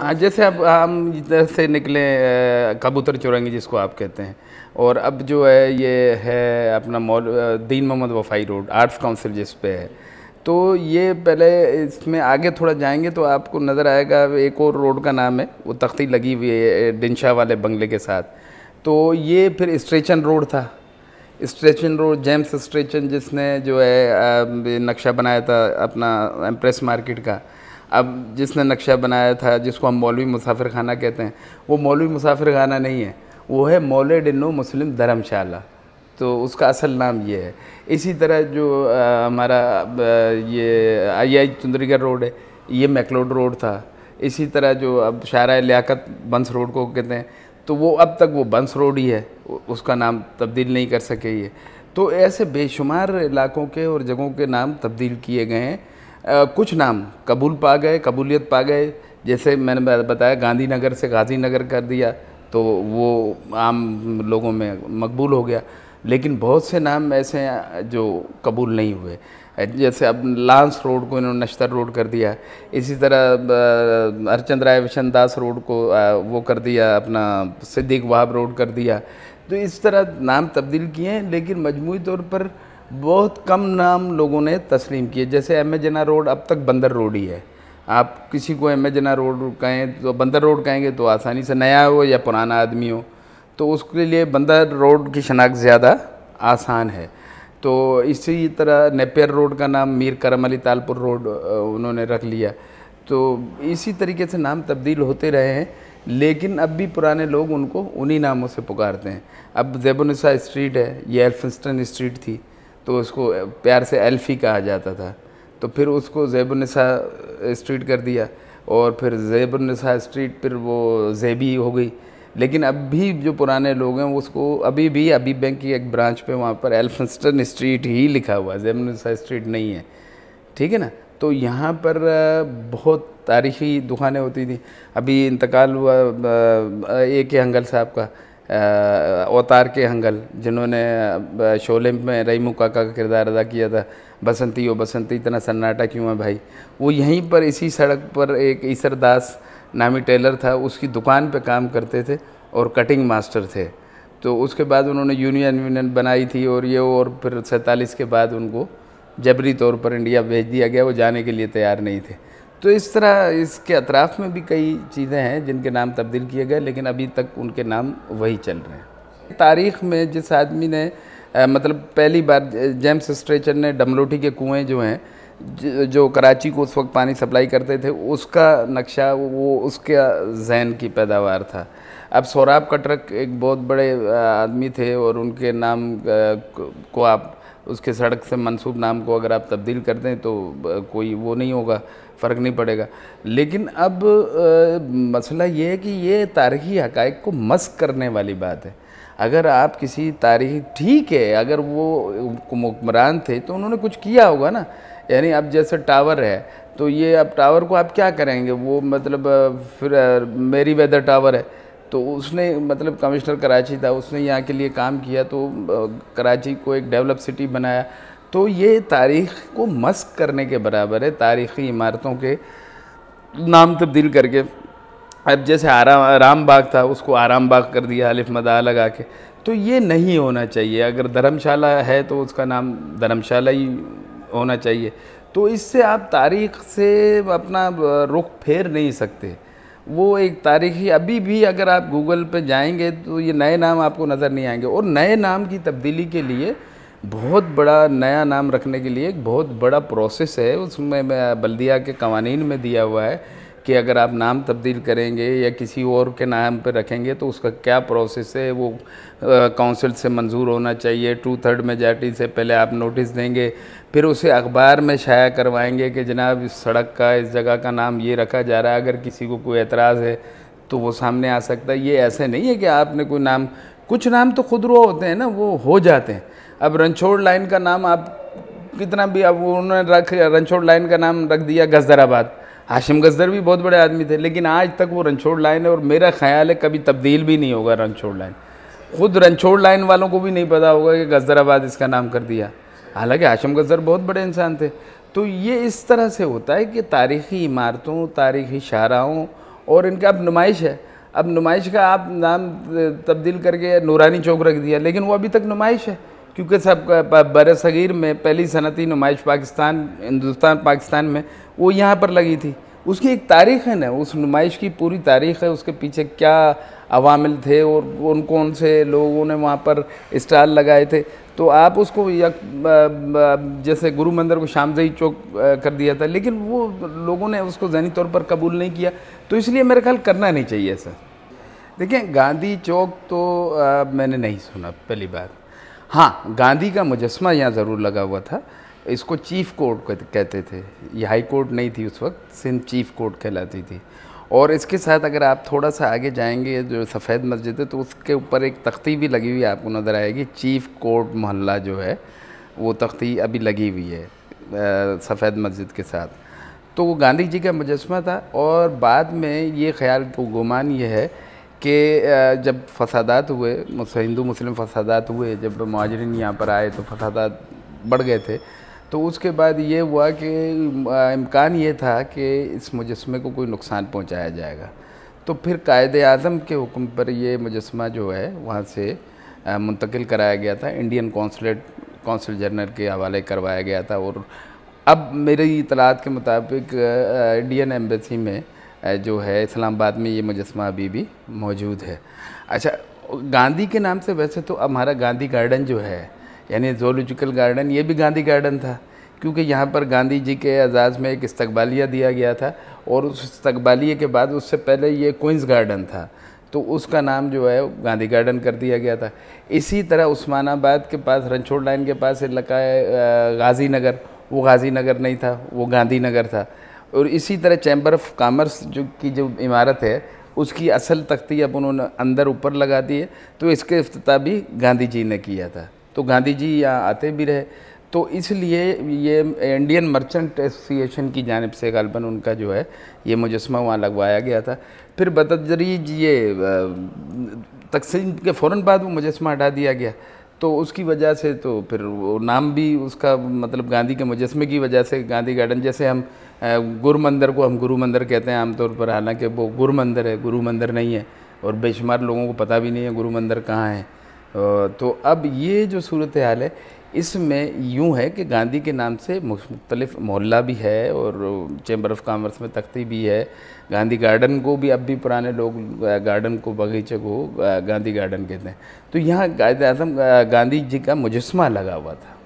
हाँ जैसे अब हम इधर से निकले कबूतर चुरंगी जिसको आप कहते हैं और अब जो है ये है अपना मौल Din Mohammad Wafai road arts council जिस पे है तो ये पहले इसमें आगे थोड़ा जाएंगे तो आपको नज़र आएगा एक और रोड का नाम है वो तख्ती लगी हुई है डिंशा वाले बंगले के साथ तो ये फिर स्ट्रेचन रोड था स्ट्रेचन रोड जेम्स स्ट्रेचन जिसने जो है नक्शा बनाया था अपना एम्प्रेस मार्केट का अब जिसने नक्शा बनाया था जिसको हम मौलवी मुसाफिर खाना कहते हैं वो मौलवी मुसाफिर खाना नहीं है वो है मौल डिनो मुस्लिम धर्मशाला तो उसका असल नाम ये है इसी तरह जो आ, हमारा ये आई आई चंद्रीगढ़ रोड है ये मैकलोड रोड था इसी तरह जो अब शारा लियाकत बंस रोड को कहते हैं तो वो अब तक वो बंस रोड ही है उसका नाम तब्दील नहीं कर सके ये तो ऐसे बेशुमार इलाकों के और जगहों के नाम तब्दील किए गए हैं कुछ नाम कबूल पा गए कबूलियत पा गए जैसे मैंने बताया गांधीनगर से गाजीनगर कर दिया तो वो आम लोगों में मकबूल हो गया लेकिन बहुत से नाम ऐसे हैं जो कबूल नहीं हुए जैसे अब लांस रोड को इन्होंने नश्तर रोड कर दिया इसी तरह हरचंद राय विशन दास रोड को वो कर दिया अपना सिद्दीक वहाब रोड कर दिया तो इस तरह नाम तब्दील किए हैं लेकिन मजमू तौर पर बहुत कम नाम लोगों ने तस्लीम किए जैसे एम जना रोड अब तक बंदर रोड ही है आप किसी को एम जना रोड कहें तो बंदर रोड कहेंगे तो आसानी से नया हो या पुराना आदमी हो तो उसके लिए बंदर रोड की शनाख्त ज़्यादा आसान है तो इसी तरह नेपियर रोड का नाम मीर करम अली तालपुर रोड उन्होंने रख लिया तो इसी तरीके से नाम तब्दील होते रहे हैं लेकिन अब भी पुराने लोग उनको उन्हीं नामों से पुकारते हैं अब जेबनसा स्ट्रीट है ये एल्फिंस्टन स्ट्रीट थी तो उसको प्यार से एल्फी कहा जाता था तो फिर उसको जैबनसा स्ट्रीट कर दिया और फिर जैबनसा स्ट्रीट फिर वो जैबी हो गई लेकिन अब भी जो पुराने लोग हैं उसको अभी भी अभी बैंक की एक ब्रांच पे वहाँ पर एल्फनस्टन स्ट्रीट ही लिखा हुआ है जैबनसा स्ट्रीट नहीं है ठीक है ना तो यहाँ पर बहुत तारीखी दुकानें होती थी अभी इंतकाल हुआ ए के हंगल साहब का अवतार के हंगल जिन्होंने शोले में रही मुका का किरदार अदा किया था बसंती ओ बसंती इतना सन्नाटा क्यों है भाई वो यहीं पर इसी सड़क पर एक ईसरदास नामी टेलर था उसकी दुकान पे काम करते थे और कटिंग मास्टर थे तो उसके बाद उन्होंने यूनियन यूनियन बनाई थी और ये और फिर सैंतालीस के बाद उनको जबरी तौर पर इंडिया भेज दिया गया वो जाने के लिए तैयार नहीं थे तो इस तरह इसके अतराफ में भी कई चीज़ें हैं जिनके नाम तब्दील किए गए लेकिन अभी तक उनके नाम वही चल रहे हैं तारीख़ में जिस आदमी ने आ, मतलब पहली बार जेम्स स्ट्रेचर ने डमलोटी के कुएँ जो हैं जो कराची को उस वक्त पानी सप्लाई करते थे उसका नक्शा वो उसके जहन की पैदावार था अब सौराब कटरक एक बहुत बड़े आदमी थे और उनके नाम को आप उसके सड़क से मंसूब नाम को अगर आप तब्दील कर दें तो कोई वो नहीं होगा फ़र्क नहीं पड़ेगा लेकिन अब आ, मसला ये है कि ये तारीखी हक़ को मस्क करने वाली बात है अगर आप किसी तारीख ठीक है अगर वो हुक्मरान थे तो उन्होंने कुछ किया होगा ना यानी अब जैसे टावर है तो ये अब टावर को आप क्या करेंगे वो मतलब फिर मेरी वेदर टावर है तो उसने मतलब कमिश्नर कराची था उसने यहाँ के लिए काम किया तो कराची को एक डेवलप सिटी बनाया तो ये तारीख को मस्क करने के बराबर है तारीख़ी इमारतों के नाम तब्दील करके अब जैसे आराम आराम बाग था उसको आराम बाग कर दिया अलिफ मदा लगा के तो ये नहीं होना चाहिए अगर धर्मशाला है तो उसका नाम धर्मशाला ही होना चाहिए तो इससे आप तारीख से अपना रुख फेर नहीं सकते वो एक तारीखी अभी भी अगर आप गूगल पे जाएंगे तो ये नए नाम आपको नज़र नहीं आएंगे और नए नाम की तब्दीली के लिए बहुत बड़ा नया नाम रखने के लिए एक बहुत बड़ा प्रोसेस है उसमें बल्दिया के कवानीन में दिया हुआ है कि अगर आप नाम तब्दील करेंगे या किसी और के नाम पर रखेंगे तो उसका क्या प्रोसेस है वो काउंसिल से मंजूर होना चाहिए टू थर्ड मेजार्टी से पहले आप नोटिस देंगे फिर उसे अखबार में शाया करवाएंगे कि जनाब इस सड़क का इस जगह का नाम ये रखा जा रहा है अगर किसी को कोई एतराज़ है तो वो सामने आ सकता है ये ऐसे नहीं है कि आपने कोई नाम कुछ नाम तो खुद रो होते हैं ना वो हो जाते हैं अब रनछोड़ लाइन का नाम आप कितना भी अब उन्होंने रख रनछोड़ लाइन का नाम रख दिया गजदराबाद हाशिम गजदर भी बहुत बड़े आदमी थे लेकिन आज तक वो रनछोड़ लाइन है और मेरा ख्याल है कभी तब्दील भी नहीं होगा रनछोड़ लाइन खुद रनछोड़ लाइन वालों को भी नहीं पता होगा कि गजदराबाद इसका नाम कर दिया हालांकि हाशिम गजर बहुत बड़े इंसान थे तो ये इस तरह से होता है कि तारीखी इमारतों तारीखी शाहराहों और इनका अब नुमाइश है अब नुमाइश का आप नाम तब्दील करके नूरानी चौक रख दिया लेकिन वो अभी तक नुमाइश है क्योंकि सब बर सग़ीर में पहली सनती नुमाइश पाकिस्तान हिंदुस्तान पाकिस्तान में वो यहाँ पर लगी थी उसकी एक तारीख़ है ना उस नुमाइश की पूरी तारीख़ है उसके पीछे क्या अवामिल थे और कौन कौन से लोगों ने वहाँ पर स्टाल लगाए थे तो आप उसको यक जैसे गुरु मंदिर को शामजई चौक कर दिया था लेकिन वो लोगों ने उसको जहनी तौर पर कबूल नहीं किया तो इसलिए मेरे ख्याल करना नहीं चाहिए ऐसा देखिए गांधी चौक तो आ, मैंने नहीं सुना पहली बार हाँ गांधी का मुजस्मा यहाँ ज़रूर लगा हुआ था इसको चीफ कोर्ट कहते थे ये हाई कोर्ट नहीं थी उस वक्त सिंध चीफ कोर्ट कहलाती थी और इसके साथ अगर आप थोड़ा सा आगे जाएंगे जो सफ़ेद मस्जिद है तो उसके ऊपर एक तख्ती भी लगी हुई आपको नज़र आएगी चीफ कोर्ट मोहल्ला जो है वो तख्ती अभी लगी हुई है सफ़ेद मस्जिद के साथ तो वो गांधी जी का मुजस्मा था और बाद में ये ख्याल तो गुमान ये है कि जब फसादात हुए हिंदू मुस्लिम फसादात हुए जब महाजरीन यहाँ पर आए तो फसादात बढ़ गए थे तो उसके बाद ये हुआ कि इम्कान ये था कि इस मुजस्मे को कोई नुकसान पहुँचाया जाएगा तो फिर कायद अजम के हुक्म पर ये मुजस्मा जो है वहाँ से मुंतकिल कराया गया था इंडियन कौंसलेट कौंसल जनरल के हवाले करवाया गया था और अब मेरी इतलात के मुताबिक इंडियन एम्बेसी में जो है इस्लामाबाद में ये मुजस्मा अभी भी मौजूद है अच्छा गांधी के नाम से वैसे तो हमारा गांधी गार्डन जो है यानी जोलॉजिकल गार्डन ये भी गांधी गार्डन था क्योंकि यहाँ पर गांधी जी के एजाज़ में एक इस्तबालिया दिया गया था और उस इस्तबालिया के बाद उससे पहले ये कोइंस गार्डन था तो उसका नाम जो है गांधी गार्डन कर दिया गया था इसी तरह उस्मानाबाद के पास रनछोड़ लाइन के पास इलाका है गाज़ी नगर वो गाज़ी नगर नहीं था वो गांधी नगर था और इसी तरह चैम्बर ऑफ कामर्स जो की जो इमारत है उसकी असल तख्ती अब उन्होंने अंदर ऊपर लगा दी है तो इसके अफ्ताह भी गांधी जी ने किया था तो गांधी जी यहाँ आते भी रहे तो इसलिए ये इंडियन मर्चेंट एसोसिएशन की जानब से गलबन उनका जो है ये मुजस्मा वहाँ लगवाया गया था फिर बतदरीज ये तकसीम के फ़ौर बाद वो मुजस्मा हटा दिया गया तो उसकी वजह से तो फिर वो नाम भी उसका मतलब गांधी के मुजस्मे की वजह से गांधी गार्डन जैसे हम गुरु मंदिर को हम गुरु मंदिर कहते हैं आमतौर पर हालांकि वो गुरु मंदिर है गुरु मंदिर नहीं है और बेशुमार लोगों को पता भी नहीं है गुरु मंदिर कहाँ है तो अब ये जो सूरत हाल है इसमें यूँ है कि गांधी के नाम से मुख्तलिफ मोहल्ला भी है और चैम्बर ऑफ कामर्स में तख्ती भी है गांधी गार्डन को भी अब भी पुराने लोग गार्डन को बगीचे को गांधी गार्डन कहते हैं तो यहाँ कायद अजम गांधी जी का मुजस्मा लगा हुआ था